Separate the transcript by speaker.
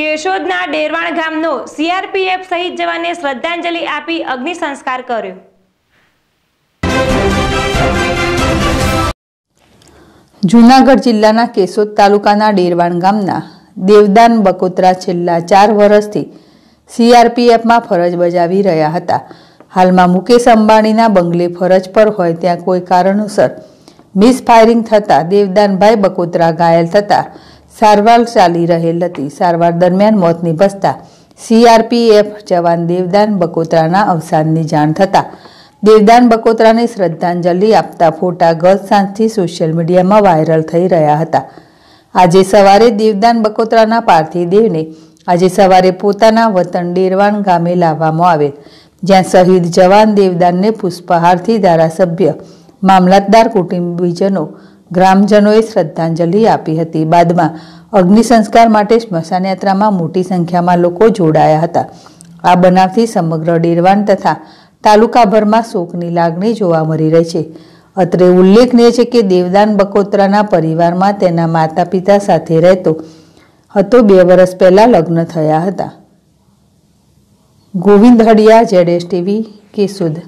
Speaker 1: કેશોદના ડેરવાણ ગામનો સીઆરપીએફ શહીદ જવાનને શ્રદ્ધાંજલિ આપી અગ્નિ સંસ્કાર કર્યો જૂનાગઢ જિલ્લાના કેશોદ તાલુકાના ડેરવાણ ગામના દેવદાન બકોત્રા છેલ્લા ચાર વર્ષથી સીઆરપીએફમાં ફરજ બજાવી રહ્યા હતા હાલમાં મુકેશ અંબાણીના બંગલે ફરજ પર હોય ત્યાં કોઈ કારણોસર મિસ ફાયરિંગ થતાં દેવદાનભાઈ બકોત્રા ઘાયલ થતાં સારવાર ચાલી રહેલ હતી સારવાર દરમિયાન મોત નિભજતા સીઆરપીએફ જવાન દેવદાન બકોત્રાના અવસાનની જાણ થતા દેવદાન બકોત્રાને શ્રદ્ધાંજલિ આપતા ફોટા ગત સાંજથી સોશિયલ મીડિયામાં વાયરલ થઈ રહ્યા હતા આજે સવારે દેવદાન બકોત્રાના પાર્થિવ દેહને આજે સવારે પોતાના વતન ડેરવાણ ગામે લાવવામાં આવેલ જ્યાં શહીદ જવાન દેવદાનને પુષ્પહારથી ધારાસભ્ય મામલતદાર કુટુંબીજનો ગ્રામજનોએ શ્રદ્ધાંજલિ આપી હતી બાદમાં અગ્નિસંસ્કાર માટે સ્મશાન મોટી સંખ્યામાં લોકો જોડાયા હતા આ બનાવથી સમગ્ર ડેરવાન તથા તાલુકાભરમાં શોકની લાગણી જોવા મળી રહી છે અત્રે ઉલ્લેખનીય છે કે દેવદાન બકોત્રાના પરિવારમાં તેના માતા પિતા સાથે રહેતો હતો બે વર્ષ પહેલાં લગ્ન થયા હતા ગોવિંદ હડિયા જેડેશ ટીવી કેસુદ